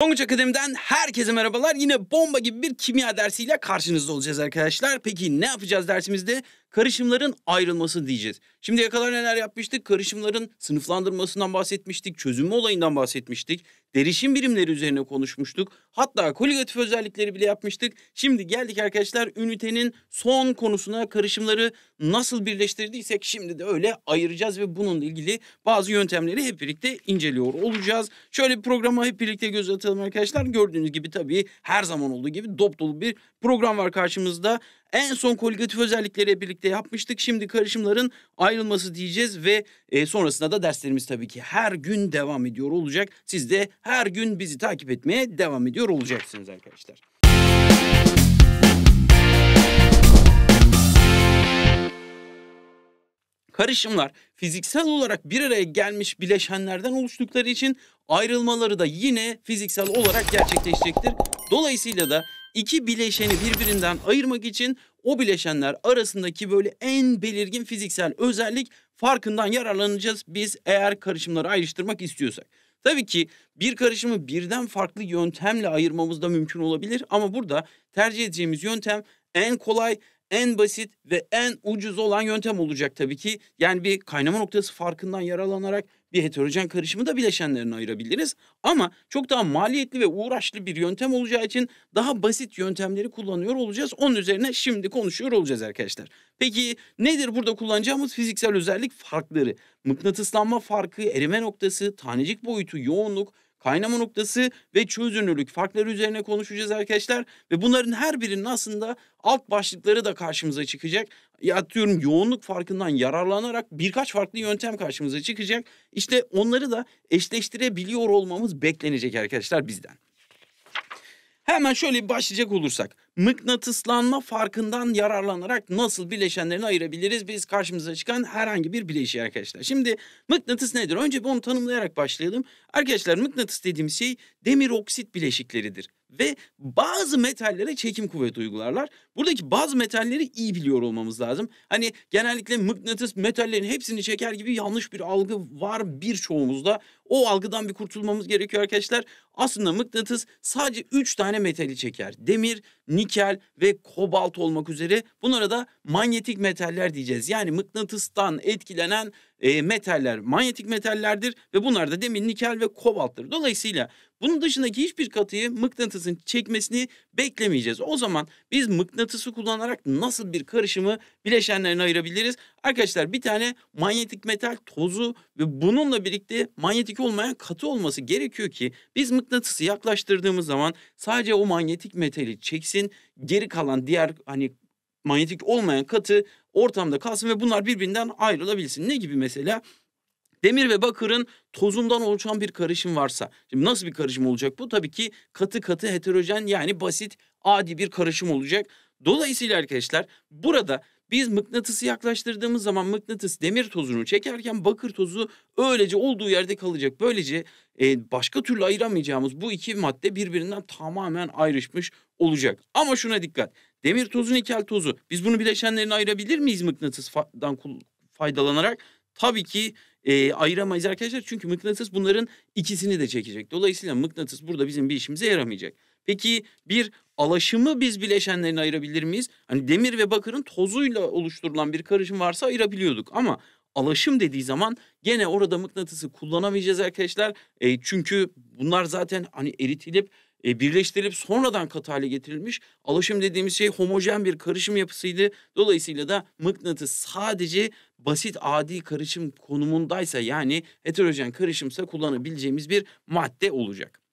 Tonguç Akademi'den herkese merhabalar. Yine bomba gibi bir kimya dersiyle karşınızda olacağız arkadaşlar. Peki ne yapacağız dersimizde? Karışımların ayrılması diyeceğiz. Şimdiye kadar neler yapmıştık? Karışımların sınıflandırmasından bahsetmiştik, çözünme olayından bahsetmiştik derişim birimleri üzerine konuşmuştuk. Hatta koligatif özellikleri bile yapmıştık. Şimdi geldik arkadaşlar ünitenin son konusuna karışımları nasıl birleştirdiysek şimdi de öyle ayıracağız ve bununla ilgili bazı yöntemleri hep birlikte inceliyor olacağız. Şöyle bir programa hep birlikte göz atalım arkadaşlar. Gördüğünüz gibi tabii her zaman olduğu gibi dop dolu bir program var karşımızda. En son koligatif özellikleri birlikte yapmıştık. Şimdi karışımların ayrılması diyeceğiz ve e, sonrasında da derslerimiz tabii ki her gün devam ediyor olacak. Siz de her gün bizi takip etmeye devam ediyor olacaksınız arkadaşlar. Karışımlar fiziksel olarak bir araya gelmiş bileşenlerden oluştukları için ayrılmaları da yine fiziksel olarak gerçekleşecektir. Dolayısıyla da iki bileşeni birbirinden ayırmak için o bileşenler arasındaki böyle en belirgin fiziksel özellik farkından yararlanacağız biz eğer karışımları ayrıştırmak istiyorsak. Tabii ki bir karışımı birden farklı yöntemle ayırmamız da mümkün olabilir ama burada tercih edeceğimiz yöntem en kolay en basit ve en ucuz olan yöntem olacak tabii ki. Yani bir kaynama noktası farkından yararlanarak bir heterojen karışımı da bileşenlerine ayırabiliriz. Ama çok daha maliyetli ve uğraşlı bir yöntem olacağı için daha basit yöntemleri kullanıyor olacağız. Onun üzerine şimdi konuşuyor olacağız arkadaşlar. Peki nedir burada kullanacağımız fiziksel özellik farkları? Mıknatıslanma farkı, erime noktası, tanecik boyutu, yoğunluk, kaynama noktası ve çözünürlük farkları üzerine konuşacağız arkadaşlar. Ve bunların her birinin aslında alt başlıkları da karşımıza çıkacak. Ya atıyorum yoğunluk farkından yararlanarak birkaç farklı yöntem karşımıza çıkacak. İşte onları da eşleştirebiliyor olmamız beklenecek arkadaşlar bizden. Hemen şöyle başlayacak olursak mıknatıslanma farkından yararlanarak nasıl bileşenlerini ayırabiliriz? Biz karşımıza çıkan herhangi bir bileşiği arkadaşlar. Şimdi mıknatıs nedir? Önce bir onu tanımlayarak başlayalım. Arkadaşlar mıknatıs dediğim şey demir oksit bileşikleridir. Ve bazı metallere çekim kuvvet uygularlar. Buradaki bazı metalleri iyi biliyor olmamız lazım. Hani genellikle mıknatıs metallerin hepsini çeker gibi yanlış bir algı var birçoğumuzda. O algıdan bir kurtulmamız gerekiyor arkadaşlar. Aslında mıknatıs sadece 3 tane metali çeker. Demir, nikel ve kobalt olmak üzere. Bunlara da manyetik metaller diyeceğiz. Yani mıknatıstan etkilenen e, metaller manyetik metallerdir ve bunlar da demir, nikel ve kobalttır. Dolayısıyla bunun dışındaki hiçbir katıyı mıknatısın çekmesini beklemeyeceğiz. O zaman biz mıknatısı kullanarak nasıl bir karışımı bileşenlerine ayırabiliriz? Arkadaşlar bir tane manyetik metal tozu ve bununla birlikte manyetik olmayan katı olması gerekiyor ki biz mıknatısı yaklaştırdığımız zaman sadece o manyetik metali çeksin geri kalan diğer hani manyetik olmayan katı ortamda kalsın ve bunlar birbirinden ayrılabilsin. Ne gibi mesela? Demir ve bakırın tozundan oluşan bir karışım varsa. Şimdi nasıl bir karışım olacak bu? Tabii ki katı katı heterojen yani basit adi bir karışım olacak. Dolayısıyla arkadaşlar burada biz mıknatısı yaklaştırdığımız zaman mıknatıs demir tozunu çekerken bakır tozu öylece olduğu yerde kalacak. Böylece e, başka türlü ayıramayacağımız bu iki madde birbirinden tamamen ayrışmış olacak. Ama şuna dikkat. Demir tozu, nikel tozu. Biz bunu bileşenlerini ayırabilir miyiz mıknatısdan faydalanarak? Tabii ki e, ayıramayız arkadaşlar. Çünkü mıknatıs bunların ikisini de çekecek. Dolayısıyla mıknatıs burada bizim bir işimize yaramayacak. Peki bir alaşımı biz bileşenlerine ayırabilir miyiz? Hani demir ve bakırın tozuyla oluşturulan bir karışım varsa ayırabiliyorduk ama alaşım dediği zaman gene orada mıknatısı kullanamayacağız arkadaşlar. E, çünkü bunlar zaten hani eritilip e, birleştirilip sonradan katı hale getirilmiş. Alaşım dediğimiz şey homojen bir karışım yapısıydı. Dolayısıyla da mıknatıs sadece basit adi karışım konumundaysa yani heterojen karışımsa kullanabileceğimiz bir madde olacak.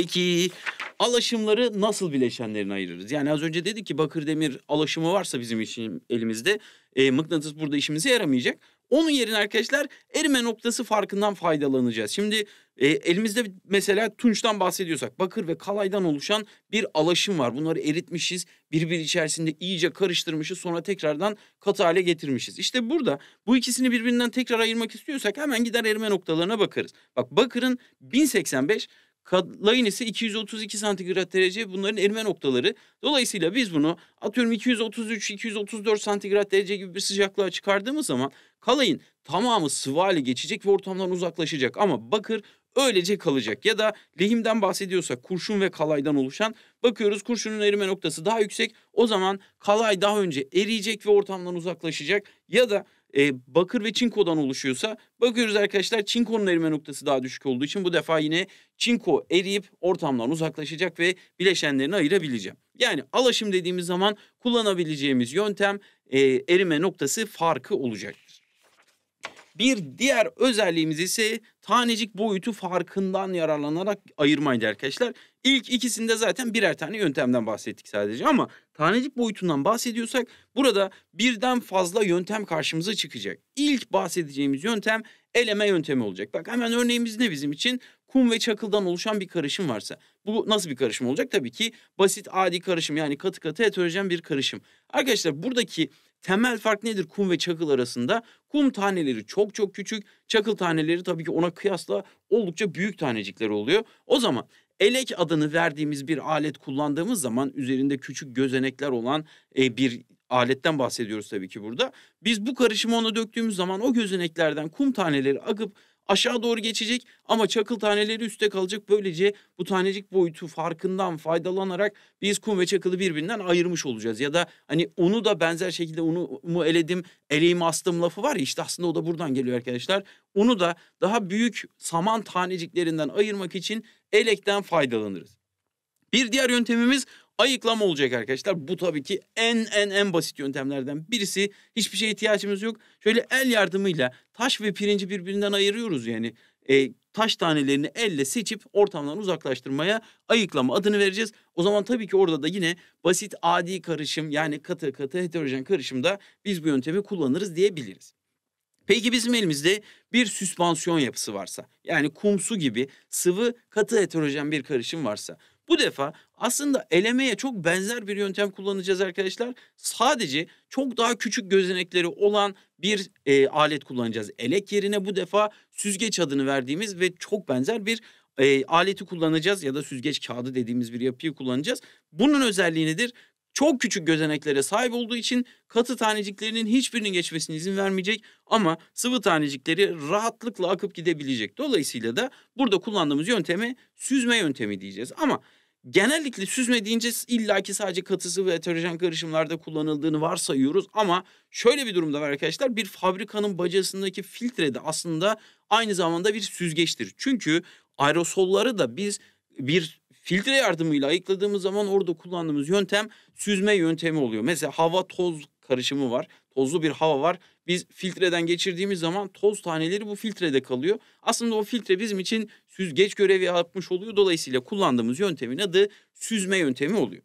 Peki alaşımları nasıl bileşenlerine ayırırız? Yani az önce dedik ki bakır demir alaşımı varsa bizim için elimizde e, mıknatıs burada işimize yaramayacak. Onun yerine arkadaşlar erime noktası farkından faydalanacağız. Şimdi e, elimizde mesela tunçtan bahsediyorsak bakır ve kalaydan oluşan bir alaşım var. Bunları eritmişiz, birbiri içerisinde iyice karıştırmışız, sonra tekrardan katı hale getirmişiz. İşte burada bu ikisini birbirinden tekrar ayırmak istiyorsak hemen gider erime noktalarına bakarız. Bak bakırın 1085 Kalayın ise 232 santigrat derece bunların erime noktaları. Dolayısıyla biz bunu atıyorum 233-234 santigrat derece gibi bir sıcaklığa çıkardığımız zaman kalayın tamamı sıvı hale geçecek ve ortamdan uzaklaşacak. Ama bakır öylece kalacak. Ya da lehimden bahsediyorsak kurşun ve kalaydan oluşan bakıyoruz kurşunun erime noktası daha yüksek. O zaman kalay daha önce eriyecek ve ortamdan uzaklaşacak. Ya da e, bakır ve çinkodan oluşuyorsa bakıyoruz arkadaşlar çinkonun erime noktası daha düşük olduğu için bu defa yine çinko eriyip ortamdan uzaklaşacak ve bileşenlerini ayırabileceğim. Yani alaşım dediğimiz zaman kullanabileceğimiz yöntem e, erime noktası farkı olacaktır. Bir diğer özelliğimiz ise tanecik boyutu farkından yararlanarak ayırmaydı arkadaşlar. İlk ikisinde zaten birer tane yöntemden bahsettik sadece ama tanecik boyutundan bahsediyorsak burada birden fazla yöntem karşımıza çıkacak. İlk bahsedeceğimiz yöntem eleme yöntemi olacak. Bak hemen örneğimiz ne bizim için? Kum ve çakıldan oluşan bir karışım varsa. Bu nasıl bir karışım olacak? Tabii ki basit adi karışım yani katı katı heterojen bir karışım. Arkadaşlar buradaki Temel fark nedir kum ve çakıl arasında? Kum taneleri çok çok küçük, çakıl taneleri tabii ki ona kıyasla oldukça büyük tanecikler oluyor. O zaman elek adını verdiğimiz bir alet kullandığımız zaman üzerinde küçük gözenekler olan e, bir aletten bahsediyoruz tabii ki burada. Biz bu karışımı ona döktüğümüz zaman o gözeneklerden kum taneleri akıp aşağı doğru geçecek ama çakıl taneleri üstte kalacak. Böylece bu tanecik boyutu farkından faydalanarak biz kum ve çakılı birbirinden ayırmış olacağız. Ya da hani onu da benzer şekilde onu mu eledim, eleğimi astım lafı var ya işte aslında o da buradan geliyor arkadaşlar. Onu da daha büyük saman taneciklerinden ayırmak için elekten faydalanırız. Bir diğer yöntemimiz ayıklama olacak arkadaşlar. Bu tabii ki en en en basit yöntemlerden birisi. Hiçbir şeye ihtiyacımız yok. Şöyle el yardımıyla taş ve pirinci birbirinden ayırıyoruz yani. E, taş tanelerini elle seçip ortamdan uzaklaştırmaya ayıklama adını vereceğiz. O zaman tabii ki orada da yine basit adi karışım yani katı katı heterojen karışımda biz bu yöntemi kullanırız diyebiliriz. Peki bizim elimizde bir süspansiyon yapısı varsa yani kumsu gibi sıvı katı heterojen bir karışım varsa bu defa aslında elemeye çok benzer bir yöntem kullanacağız arkadaşlar. Sadece çok daha küçük gözenekleri olan bir e, alet kullanacağız. Elek yerine bu defa süzgeç adını verdiğimiz ve çok benzer bir e, aleti kullanacağız ya da süzgeç kağıdı dediğimiz bir yapıyı kullanacağız. Bunun özelliği nedir? Çok küçük gözeneklere sahip olduğu için katı taneciklerinin hiçbirinin geçmesine izin vermeyecek ama sıvı tanecikleri rahatlıkla akıp gidebilecek. Dolayısıyla da burada kullandığımız yöntemi süzme yöntemi diyeceğiz. Ama Genellikle süzme deyince illaki sadece katısı ve heterojen karışımlarda kullanıldığını varsayıyoruz ama şöyle bir durumda var arkadaşlar. Bir fabrikanın bacasındaki filtre de aslında aynı zamanda bir süzgeçtir. Çünkü aerosolları da biz bir filtre yardımıyla ayıkladığımız zaman orada kullandığımız yöntem süzme yöntemi oluyor. Mesela hava toz karışımı var. Tozlu bir hava var biz filtreden geçirdiğimiz zaman toz taneleri bu filtrede kalıyor. Aslında o filtre bizim için süzgeç görevi yapmış oluyor. Dolayısıyla kullandığımız yöntemin adı süzme yöntemi oluyor.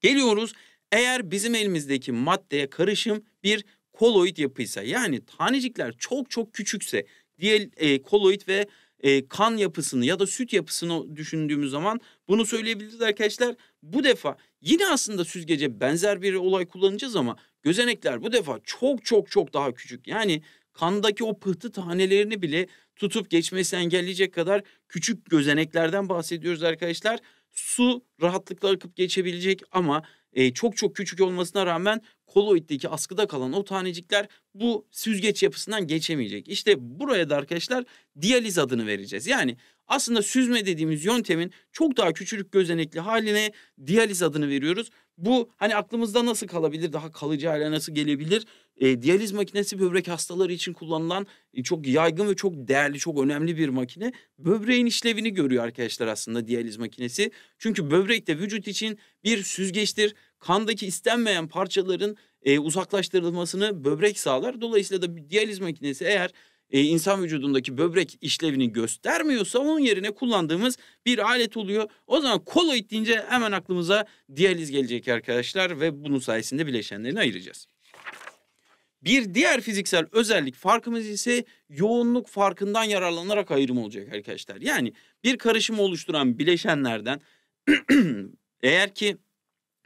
Geliyoruz eğer bizim elimizdeki maddeye karışım bir koloid yapıysa yani tanecikler çok çok küçükse diğer e, koloid ve e, kan yapısını ya da süt yapısını düşündüğümüz zaman bunu söyleyebiliriz arkadaşlar. Bu defa yine aslında süzgece benzer bir olay kullanacağız ama Gözenekler bu defa çok çok çok daha küçük. Yani kandaki o pıhtı tanelerini bile tutup geçmesi engelleyecek kadar küçük gözeneklerden bahsediyoruz arkadaşlar. Su rahatlıkla akıp geçebilecek ama e, çok çok küçük olmasına rağmen koloiddeki askıda kalan o tanecikler bu süzgeç yapısından geçemeyecek. İşte buraya da arkadaşlar diyaliz adını vereceğiz. Yani aslında süzme dediğimiz yöntemin çok daha küçülük gözenekli haline diyaliz adını veriyoruz. Bu hani aklımızda nasıl kalabilir, daha kalıcı hale nasıl gelebilir? E, diyaliz makinesi böbrek hastaları için kullanılan e, çok yaygın ve çok değerli, çok önemli bir makine. Böbreğin işlevini görüyor arkadaşlar aslında diyaliz makinesi. Çünkü böbrek de vücut için bir süzgeçtir. Kandaki istenmeyen parçaların e, uzaklaştırılmasını böbrek sağlar. Dolayısıyla da diyaliz makinesi eğer e, insan vücudundaki böbrek işlevini göstermiyorsa onun yerine kullandığımız bir alet oluyor. O zaman koloid deyince hemen aklımıza diyaliz gelecek arkadaşlar ve bunun sayesinde bileşenlerini ayıracağız. Bir diğer fiziksel özellik farkımız ise yoğunluk farkından yararlanarak ayrım olacak arkadaşlar. Yani bir karışımı oluşturan bileşenlerden eğer ki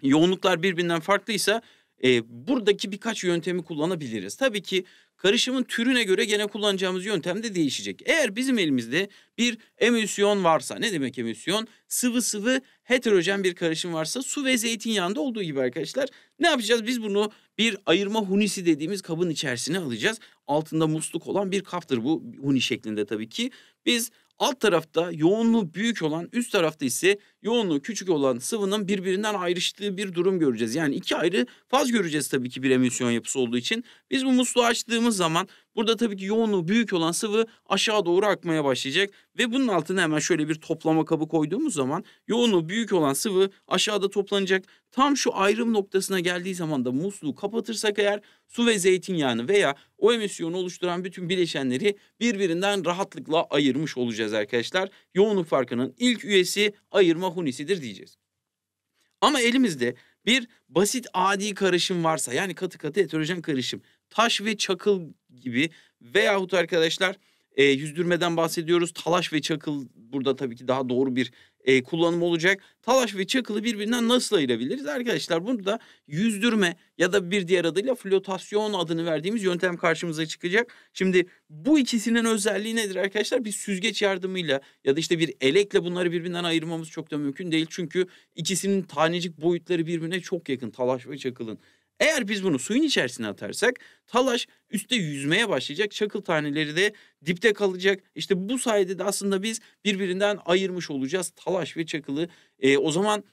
yoğunluklar birbirinden farklıysa e, buradaki birkaç yöntemi kullanabiliriz. Tabii ki karışımın türüne göre gene kullanacağımız yöntem de değişecek. Eğer bizim elimizde bir emülsiyon varsa ne demek emülsiyon? Sıvı sıvı heterojen bir karışım varsa su ve zeytinyağında olduğu gibi arkadaşlar ne yapacağız? Biz bunu bir ayırma hunisi dediğimiz kabın içerisine alacağız. Altında musluk olan bir kaptır bu huni şeklinde tabii ki. Biz Alt tarafta yoğunluğu büyük olan, üst tarafta ise yoğunluğu küçük olan sıvının birbirinden ayrıştığı bir durum göreceğiz. Yani iki ayrı faz göreceğiz tabii ki bir emisyon yapısı olduğu için. Biz bu musluğu açtığımız zaman Burada tabii ki yoğunluğu büyük olan sıvı aşağı doğru akmaya başlayacak ve bunun altına hemen şöyle bir toplama kabı koyduğumuz zaman yoğunluğu büyük olan sıvı aşağıda toplanacak. Tam şu ayrım noktasına geldiği zaman da musluğu kapatırsak eğer su ve zeytinyağını veya o emisyonu oluşturan bütün bileşenleri birbirinden rahatlıkla ayırmış olacağız arkadaşlar. Yoğunluk farkının ilk üyesi ayırma hunisidir diyeceğiz. Ama elimizde bir basit adi karışım varsa yani katı katı heterojen karışım taş ve çakıl gibi veyahut arkadaşlar e, yüzdürmeden bahsediyoruz. Talaş ve çakıl burada tabii ki daha doğru bir e, kullanım olacak. Talaş ve çakılı birbirinden nasıl ayırabiliriz? Arkadaşlar burada yüzdürme ya da bir diğer adıyla flotasyon adını verdiğimiz yöntem karşımıza çıkacak. Şimdi bu ikisinin özelliği nedir arkadaşlar? Bir süzgeç yardımıyla ya da işte bir elekle bunları birbirinden ayırmamız çok da mümkün değil. Çünkü ikisinin tanecik boyutları birbirine çok yakın talaş ve çakılın. Eğer biz bunu suyun içerisine atarsak talaş üstte yüzmeye başlayacak. Çakıl taneleri de dipte kalacak. İşte bu sayede de aslında biz birbirinden ayırmış olacağız talaş ve çakılı. E, o zaman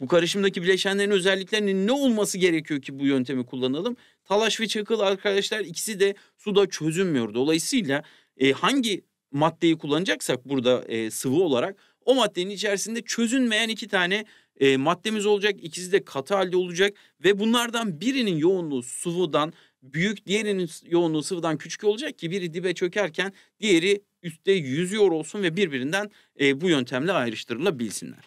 bu karışımdaki bileşenlerin özelliklerinin ne olması gerekiyor ki bu yöntemi kullanalım? Talaş ve çakıl arkadaşlar ikisi de suda çözünmüyor. Dolayısıyla e, hangi maddeyi kullanacaksak burada e, sıvı olarak o maddenin içerisinde çözünmeyen iki tane e, maddemiz olacak. İkisi de katı halde olacak ve bunlardan birinin yoğunluğu sıvıdan büyük, diğerinin yoğunluğu sıvıdan küçük olacak ki biri dibe çökerken diğeri üstte yüzüyor olsun ve birbirinden e, bu yöntemle ayrıştırılabilsinler.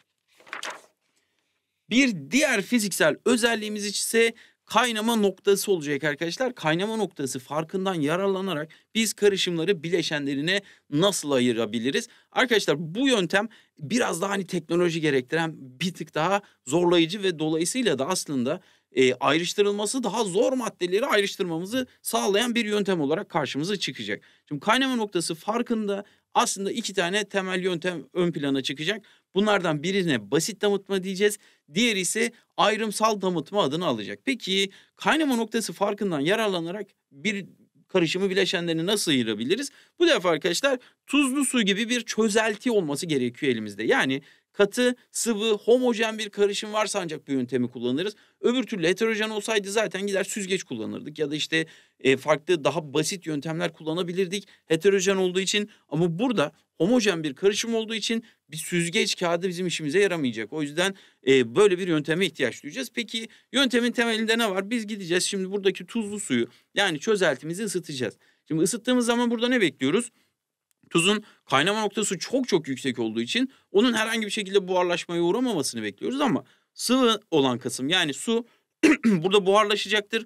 Bir diğer fiziksel özelliğimiz ise kaynama noktası olacak arkadaşlar. Kaynama noktası farkından yararlanarak biz karışımları bileşenlerine nasıl ayırabiliriz? Arkadaşlar bu yöntem biraz daha hani teknoloji gerektiren bir tık daha zorlayıcı ve dolayısıyla da aslında e, ayrıştırılması daha zor maddeleri ayrıştırmamızı sağlayan bir yöntem olarak karşımıza çıkacak. Şimdi kaynama noktası farkında aslında iki tane temel yöntem ön plana çıkacak. Bunlardan birine basit damıtma diyeceğiz. Diğeri ise ayrımsal damıtma adını alacak. Peki kaynama noktası farkından yararlanarak bir karışımı bileşenlerini nasıl ayırabiliriz? Bu defa arkadaşlar tuzlu su gibi bir çözelti olması gerekiyor elimizde. Yani katı, sıvı, homojen bir karışım varsa ancak bu yöntemi kullanırız. Öbür türlü heterojen olsaydı zaten gider süzgeç kullanırdık ya da işte e, farklı daha basit yöntemler kullanabilirdik heterojen olduğu için. Ama burada homojen bir karışım olduğu için bir süzgeç kağıdı bizim işimize yaramayacak. O yüzden e, böyle bir yönteme ihtiyaç duyacağız. Peki yöntemin temelinde ne var? Biz gideceğiz şimdi buradaki tuzlu suyu yani çözeltimizi ısıtacağız. Şimdi ısıttığımız zaman burada ne bekliyoruz? Tuzun kaynama noktası çok çok yüksek olduğu için onun herhangi bir şekilde buharlaşmaya uğramamasını bekliyoruz ama sıvı olan kısım yani su burada buharlaşacaktır.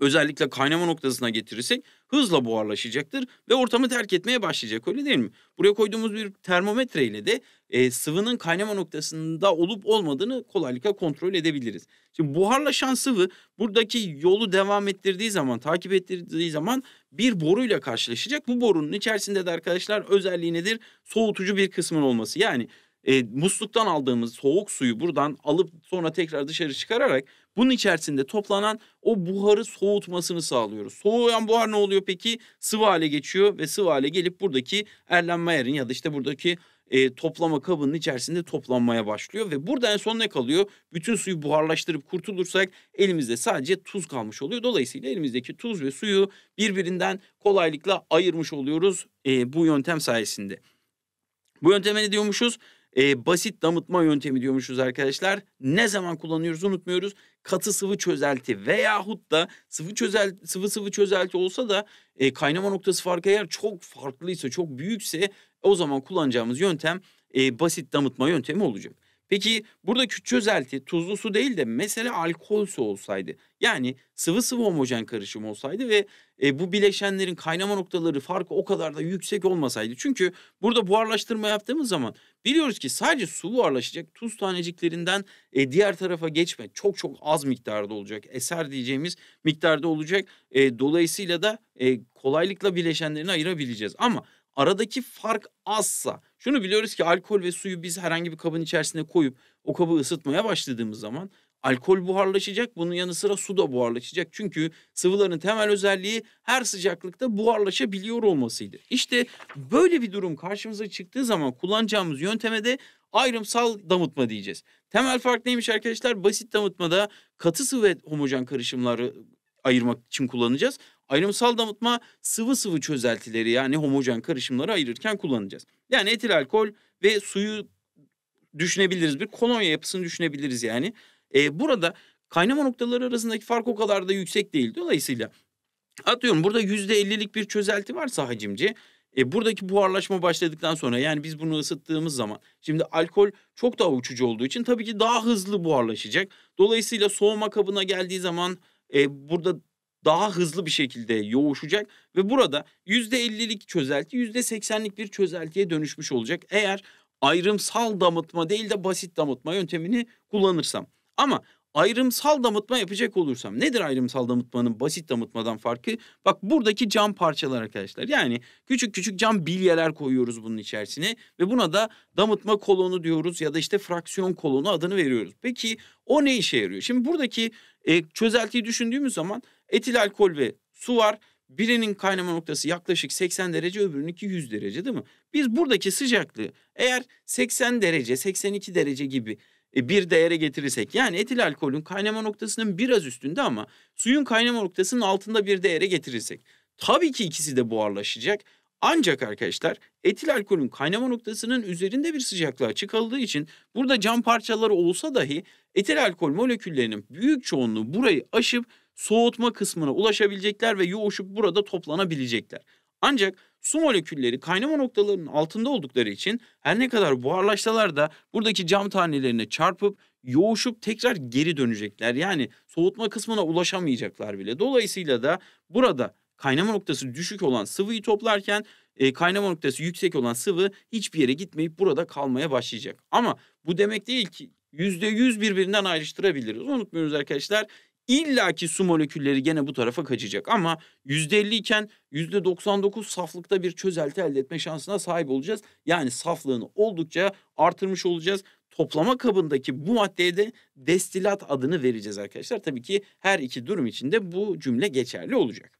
Özellikle kaynama noktasına getirirsek hızla buharlaşacaktır ve ortamı terk etmeye başlayacak öyle değil mi? Buraya koyduğumuz bir termometre ile de e, sıvının kaynama noktasında olup olmadığını kolaylıkla kontrol edebiliriz. Şimdi buharlaşan sıvı buradaki yolu devam ettirdiği zaman, takip ettirdiği zaman bir boruyla karşılaşacak. Bu borunun içerisinde de arkadaşlar özelliği nedir? Soğutucu bir kısmın olması. Yani e, musluktan aldığımız soğuk suyu buradan alıp sonra tekrar dışarı çıkararak bunun içerisinde toplanan o buharı soğutmasını sağlıyoruz. Soğuyan buhar ne oluyor peki? Sıvı hale geçiyor ve sıvı hale gelip buradaki Erlenmeyer'in ya da işte buradaki e, toplama kabının içerisinde toplanmaya başlıyor ve buradan en son ne kalıyor? Bütün suyu buharlaştırıp kurtulursak elimizde sadece tuz kalmış oluyor. Dolayısıyla elimizdeki tuz ve suyu birbirinden kolaylıkla ayırmış oluyoruz e, bu yöntem sayesinde. Bu yönteme ne diyormuşuz? E, basit damıtma yöntemi diyormuşuz arkadaşlar. Ne zaman kullanıyoruz unutmuyoruz. Katı sıvı çözelti veyahut da sıvı çözelti, sıvı sıvı çözelti olsa da e, kaynama noktası farkı eğer çok farklıysa, çok büyükse o zaman kullanacağımız yöntem e, basit damıtma yöntemi olacak. Peki burada küçük çözelti tuzlu su değil de mesela alkol su olsaydı. Yani sıvı sıvı homojen karışım olsaydı ve e, bu bileşenlerin kaynama noktaları farkı o kadar da yüksek olmasaydı. Çünkü burada buharlaştırma yaptığımız zaman biliyoruz ki sadece su buharlaşacak. Tuz taneciklerinden e, diğer tarafa geçme çok çok az miktarda olacak. Eser diyeceğimiz miktarda olacak. E, dolayısıyla da e, kolaylıkla bileşenlerini ayırabileceğiz. Ama aradaki fark azsa şunu biliyoruz ki alkol ve suyu biz herhangi bir kabın içerisine koyup o kabı ısıtmaya başladığımız zaman alkol buharlaşacak bunun yanı sıra su da buharlaşacak. Çünkü sıvıların temel özelliği her sıcaklıkta buharlaşabiliyor olmasıydı. İşte böyle bir durum karşımıza çıktığı zaman kullanacağımız yönteme de ayrımsal damıtma diyeceğiz. Temel fark neymiş arkadaşlar? Basit damıtmada katı sıvı ve homojen karışımları ayırmak için kullanacağız. Ayrımsal damıtma sıvı sıvı çözeltileri yani homojen karışımları ayırırken kullanacağız. Yani etil alkol ve suyu düşünebiliriz. Bir kolonya yapısını düşünebiliriz yani. E, burada kaynama noktaları arasındaki fark o kadar da yüksek değil. Dolayısıyla atıyorum burada %50'lik bir çözelti varsa hacimci e, buradaki buharlaşma başladıktan sonra yani biz bunu ısıttığımız zaman şimdi alkol çok daha uçucu olduğu için tabii ki daha hızlı buharlaşacak. Dolayısıyla soğuma kabına geldiği zaman e, burada daha hızlı bir şekilde yoğuşacak ve burada %50'lik çözelti %80'lik bir çözeltiye dönüşmüş olacak. Eğer ayrımsal damıtma değil de basit damıtma yöntemini kullanırsam. Ama ayrımsal damıtma yapacak olursam nedir ayrımsal damıtmanın basit damıtmadan farkı? Bak buradaki cam parçalar arkadaşlar. Yani küçük küçük cam bilyeler koyuyoruz bunun içerisine ve buna da damıtma kolonu diyoruz ya da işte fraksiyon kolonu adını veriyoruz. Peki o ne işe yarıyor? Şimdi buradaki e, çözeltiyi düşündüğümüz zaman Etil alkol ve su var. Birinin kaynama noktası yaklaşık 80 derece öbürünün 200 derece değil mi? Biz buradaki sıcaklığı eğer 80 derece 82 derece gibi e, bir değere getirirsek yani etil alkolün kaynama noktasının biraz üstünde ama suyun kaynama noktasının altında bir değere getirirsek tabii ki ikisi de buharlaşacak. Ancak arkadaşlar etil alkolün kaynama noktasının üzerinde bir sıcaklığa çıkıldığı için burada cam parçaları olsa dahi etil alkol moleküllerinin büyük çoğunluğu burayı aşıp soğutma kısmına ulaşabilecekler ve yoğuşup burada toplanabilecekler. Ancak su molekülleri kaynama noktalarının altında oldukları için her ne kadar buharlaşsalar da buradaki cam tanelerine çarpıp yoğuşup tekrar geri dönecekler. Yani soğutma kısmına ulaşamayacaklar bile. Dolayısıyla da burada kaynama noktası düşük olan sıvıyı toplarken e, kaynama noktası yüksek olan sıvı hiçbir yere gitmeyip burada kalmaya başlayacak. Ama bu demek değil ki %100 birbirinden ayrıştırabiliriz. Unutmuyoruz arkadaşlar İlla ki su molekülleri gene bu tarafa kaçacak. Ama %50 iken %99 saflıkta bir çözelti elde etme şansına sahip olacağız. Yani saflığını oldukça artırmış olacağız. Toplama kabındaki bu maddeye de destilat adını vereceğiz arkadaşlar. Tabii ki her iki durum için de bu cümle geçerli olacak.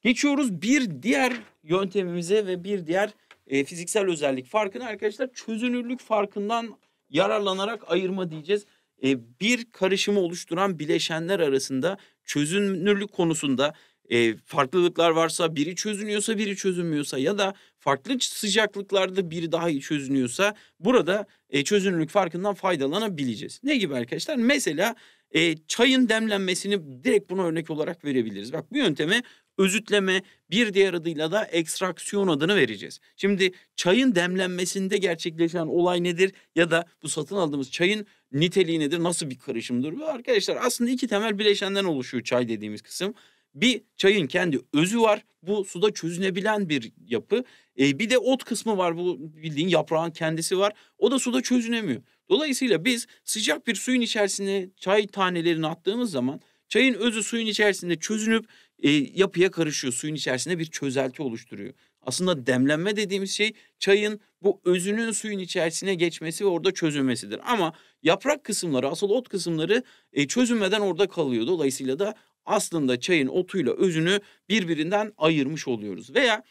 Geçiyoruz bir diğer yöntemimize ve bir diğer e, fiziksel özellik farkını arkadaşlar çözünürlük farkından yararlanarak ayırma diyeceğiz e, bir karışımı oluşturan bileşenler arasında çözünürlük konusunda e, farklılıklar varsa biri çözünüyorsa biri çözünmüyorsa ya da farklı sıcaklıklarda biri daha iyi çözünüyorsa burada e, çözünürlük farkından faydalanabileceğiz. Ne gibi arkadaşlar? Mesela e, çayın demlenmesini direkt buna örnek olarak verebiliriz. Bak bu yönteme özütleme bir diğer adıyla da ekstraksiyon adını vereceğiz. Şimdi çayın demlenmesinde gerçekleşen olay nedir ya da bu satın aldığımız çayın niteliği nedir, nasıl bir karışımdır? Ve arkadaşlar aslında iki temel bileşenden oluşuyor çay dediğimiz kısım. Bir çayın kendi özü var. Bu suda çözünebilen bir yapı. E, bir de ot kısmı var. Bu bildiğin yaprağın kendisi var. O da suda çözünemiyor. Dolayısıyla biz sıcak bir suyun içerisine çay tanelerini attığımız zaman çayın özü suyun içerisinde çözünüp e, yapıya karışıyor. Suyun içerisinde bir çözelti oluşturuyor. Aslında demlenme dediğimiz şey çayın bu özünün suyun içerisine geçmesi ve orada çözülmesidir. Ama yaprak kısımları, asıl ot kısımları e, çözülmeden orada kalıyor. Dolayısıyla da aslında çayın otuyla özünü birbirinden ayırmış oluyoruz. Veya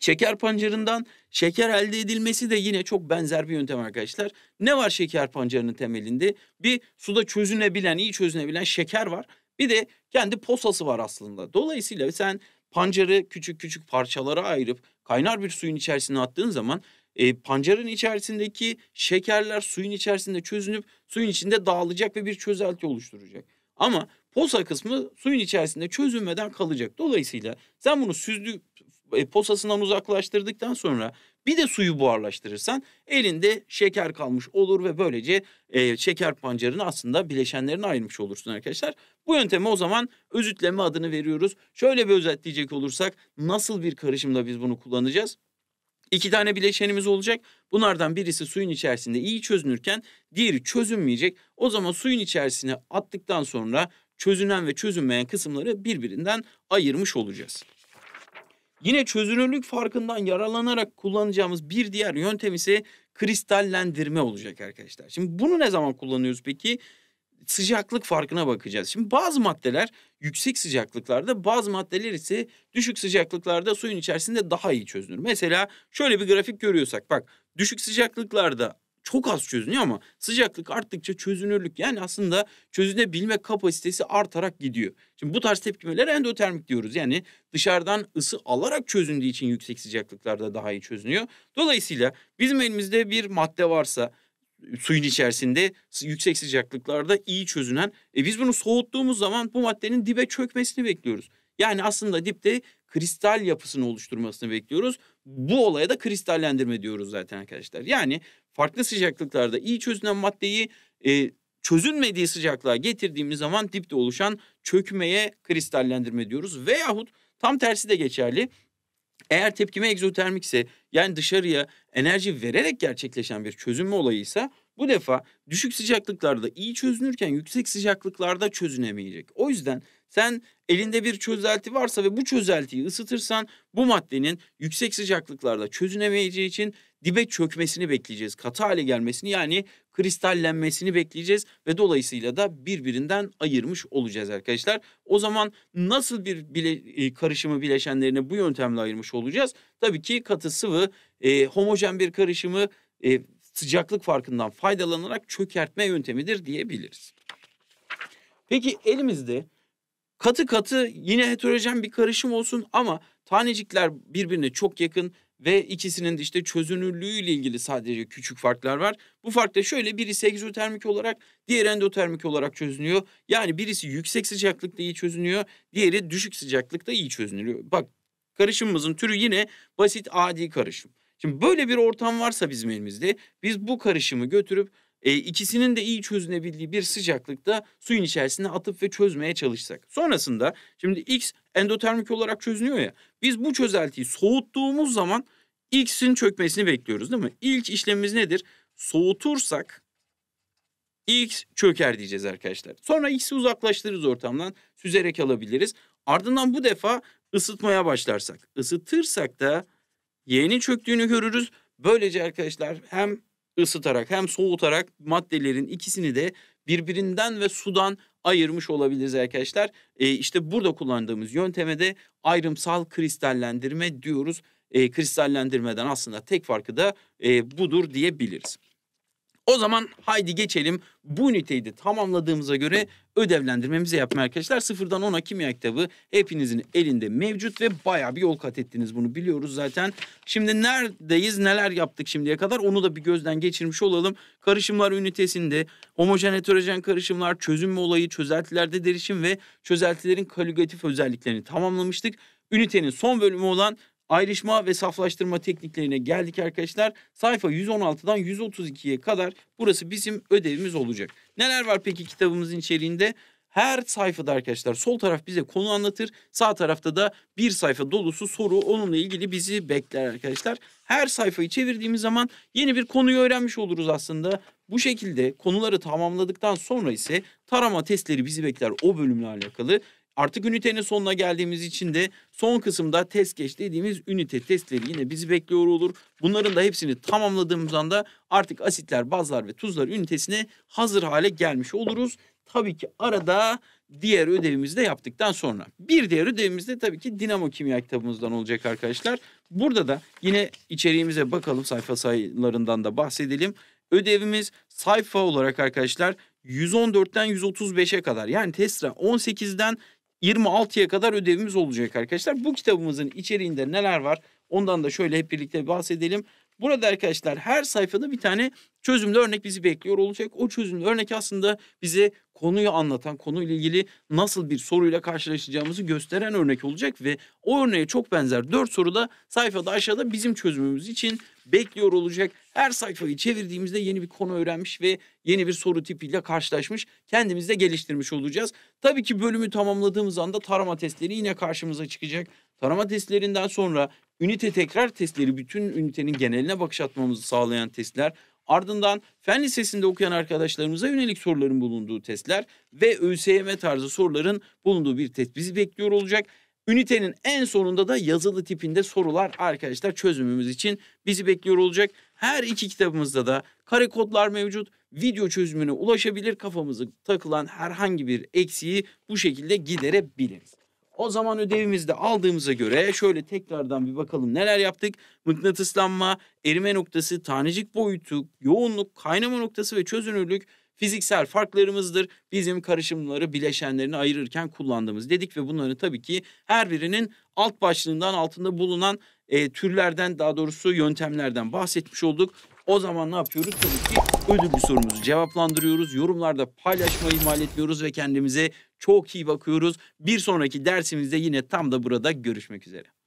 şeker pancarından şeker elde edilmesi de yine çok benzer bir yöntem arkadaşlar. Ne var şeker pancarının temelinde? Bir suda çözünebilen, iyi çözünebilen şeker var. Bir de kendi posası var aslında. Dolayısıyla sen pancarı küçük küçük parçalara ayırıp kaynar bir suyun içerisine attığın zaman e, pancarın içerisindeki şekerler suyun içerisinde çözünüp suyun içinde dağılacak ve bir çözelti oluşturacak. Ama posa kısmı suyun içerisinde çözünmeden kalacak. Dolayısıyla sen bunu süzdü e, posasından uzaklaştırdıktan sonra bir de suyu buharlaştırırsan elinde şeker kalmış olur ve böylece e, şeker pancarını aslında bileşenlerine ayırmış olursun arkadaşlar. Bu yönteme o zaman özütleme adını veriyoruz. Şöyle bir özetleyecek olursak nasıl bir karışımda biz bunu kullanacağız? İki tane bileşenimiz olacak. Bunlardan birisi suyun içerisinde iyi çözünürken diğeri çözünmeyecek. O zaman suyun içerisine attıktan sonra çözünen ve çözünmeyen kısımları birbirinden ayırmış olacağız. Yine çözünürlük farkından yararlanarak kullanacağımız bir diğer yöntem ise kristallendirme olacak arkadaşlar. Şimdi bunu ne zaman kullanıyoruz peki? Sıcaklık farkına bakacağız. Şimdi bazı maddeler yüksek sıcaklıklarda bazı maddeler ise düşük sıcaklıklarda suyun içerisinde daha iyi çözünür. Mesela şöyle bir grafik görüyorsak bak düşük sıcaklıklarda çok az çözünüyor ama sıcaklık arttıkça çözünürlük yani aslında çözünebilme kapasitesi artarak gidiyor. Şimdi bu tarz tepkimeler endotermik diyoruz. Yani dışarıdan ısı alarak çözündüğü için yüksek sıcaklıklarda daha iyi çözünüyor. Dolayısıyla bizim elimizde bir madde varsa suyun içerisinde yüksek sıcaklıklarda iyi çözünen e biz bunu soğuttuğumuz zaman bu maddenin dibe çökmesini bekliyoruz. Yani aslında dipte kristal yapısını oluşturmasını bekliyoruz. Bu olaya da kristallendirme diyoruz zaten arkadaşlar. Yani farklı sıcaklıklarda iyi çözünen maddeyi e, çözünmediği sıcaklığa getirdiğimiz zaman dipte oluşan çökmeye kristallendirme diyoruz. Veyahut tam tersi de geçerli. Eğer tepkime egzotermik ise yani dışarıya enerji vererek gerçekleşen bir çözünme olayı ise bu defa düşük sıcaklıklarda iyi çözünürken yüksek sıcaklıklarda çözünemeyecek. O yüzden sen elinde bir çözelti varsa ve bu çözeltiyi ısıtırsan bu maddenin yüksek sıcaklıklarda çözünemeyeceği için dibe çökmesini bekleyeceğiz. Katı hale gelmesini yani kristallenmesini bekleyeceğiz ve dolayısıyla da birbirinden ayırmış olacağız arkadaşlar. O zaman nasıl bir bile, e, karışımı bileşenlerini bu yöntemle ayırmış olacağız? Tabii ki katı sıvı e, homojen bir karışımı e, sıcaklık farkından faydalanarak çökertme yöntemidir diyebiliriz. Peki elimizde katı katı yine heterojen bir karışım olsun ama tanecikler birbirine çok yakın ve ikisinin de işte çözünürlüğü ile ilgili sadece küçük farklar var. Bu fark da şöyle birisi egzotermik olarak diğer endotermik olarak çözünüyor. Yani birisi yüksek sıcaklıkta iyi çözünüyor diğeri düşük sıcaklıkta iyi çözünülüyor. Bak karışımımızın türü yine basit adi karışım. Şimdi böyle bir ortam varsa bizim elimizde biz bu karışımı götürüp e, ikisinin de iyi çözünebildiği bir sıcaklıkta suyun içerisine atıp ve çözmeye çalışsak. Sonrasında şimdi X endotermik olarak çözünüyor ya. Biz bu çözeltiyi soğuttuğumuz zaman x'in çökmesini bekliyoruz değil mi? İlk işlemimiz nedir? Soğutursak x çöker diyeceğiz arkadaşlar. Sonra x'i uzaklaştırırız ortamdan süzerek alabiliriz. Ardından bu defa ısıtmaya başlarsak. Isıtırsak da y'nin çöktüğünü görürüz. Böylece arkadaşlar hem ısıtarak hem soğutarak maddelerin ikisini de birbirinden ve sudan ayırmış olabiliriz arkadaşlar. E, işte burada kullandığımız yönteme de ayrımsal kristallendirme diyoruz e, kristallendirmeden aslında tek farkı da e, budur diyebiliriz. O zaman haydi geçelim bu üniteyi de tamamladığımıza göre ödevlendirmemizi yapma arkadaşlar. Sıfırdan ona kimya kitabı hepinizin elinde mevcut ve baya bir yol kat ettiniz bunu biliyoruz zaten. Şimdi neredeyiz neler yaptık şimdiye kadar onu da bir gözden geçirmiş olalım. Karışımlar ünitesinde homojen heterojen karışımlar çözünme olayı çözeltilerde derişim ve çözeltilerin kalügatif özelliklerini tamamlamıştık. Ünitenin son bölümü olan ayrışma ve saflaştırma tekniklerine geldik arkadaşlar. Sayfa 116'dan 132'ye kadar burası bizim ödevimiz olacak. Neler var peki kitabımızın içeriğinde? Her sayfada arkadaşlar sol taraf bize konu anlatır. Sağ tarafta da bir sayfa dolusu soru onunla ilgili bizi bekler arkadaşlar. Her sayfayı çevirdiğimiz zaman yeni bir konuyu öğrenmiş oluruz aslında. Bu şekilde konuları tamamladıktan sonra ise tarama testleri bizi bekler o bölümle alakalı. Artık ünitenin sonuna geldiğimiz için de son kısımda test geç dediğimiz ünite testleri yine bizi bekliyor olur. Bunların da hepsini tamamladığımız anda artık asitler, bazlar ve tuzlar ünitesine hazır hale gelmiş oluruz. Tabii ki arada diğer ödevimizi de yaptıktan sonra. Bir diğer ödevimiz de tabii ki dinamo kimya kitabımızdan olacak arkadaşlar. Burada da yine içeriğimize bakalım sayfa sayılarından da bahsedelim. Ödevimiz sayfa olarak arkadaşlar 114'ten 135'e kadar yani Tesla 18'den 26'ya kadar ödevimiz olacak arkadaşlar. Bu kitabımızın içeriğinde neler var? Ondan da şöyle hep birlikte bahsedelim. Burada arkadaşlar her sayfada bir tane çözümlü örnek bizi bekliyor olacak. O çözümlü örnek aslında bize konuyu anlatan, konuyla ilgili nasıl bir soruyla karşılaşacağımızı gösteren örnek olacak ve o örneğe çok benzer dört soru da sayfada aşağıda bizim çözümümüz için bekliyor olacak. Her sayfayı çevirdiğimizde yeni bir konu öğrenmiş ve yeni bir soru tipiyle karşılaşmış, kendimizi de geliştirmiş olacağız. Tabii ki bölümü tamamladığımız anda tarama testleri yine karşımıza çıkacak. Tarama testlerinden sonra Ünite tekrar testleri bütün ünitenin geneline bakış atmamızı sağlayan testler. Ardından fen lisesinde okuyan arkadaşlarımıza yönelik soruların bulunduğu testler ve ÖSYM tarzı soruların bulunduğu bir test bizi bekliyor olacak. Ünitenin en sonunda da yazılı tipinde sorular arkadaşlar çözümümüz için bizi bekliyor olacak. Her iki kitabımızda da kare kodlar mevcut. Video çözümüne ulaşabilir kafamızı takılan herhangi bir eksiği bu şekilde giderebiliriz. O zaman ödevimizde aldığımıza göre şöyle tekrardan bir bakalım neler yaptık. Mıknatıslanma, erime noktası, tanecik boyutu, yoğunluk, kaynama noktası ve çözünürlük fiziksel farklarımızdır. Bizim karışımları bileşenlerini ayırırken kullandığımız dedik ve bunları tabii ki her birinin alt başlığından altında bulunan e, türlerden daha doğrusu yöntemlerden bahsetmiş olduk. O zaman ne yapıyoruz? Tabii ki ödüllü sorumuzu cevaplandırıyoruz. Yorumlarda paylaşmayı ihmal etmiyoruz ve kendimize çok iyi bakıyoruz. Bir sonraki dersimizde yine tam da burada görüşmek üzere.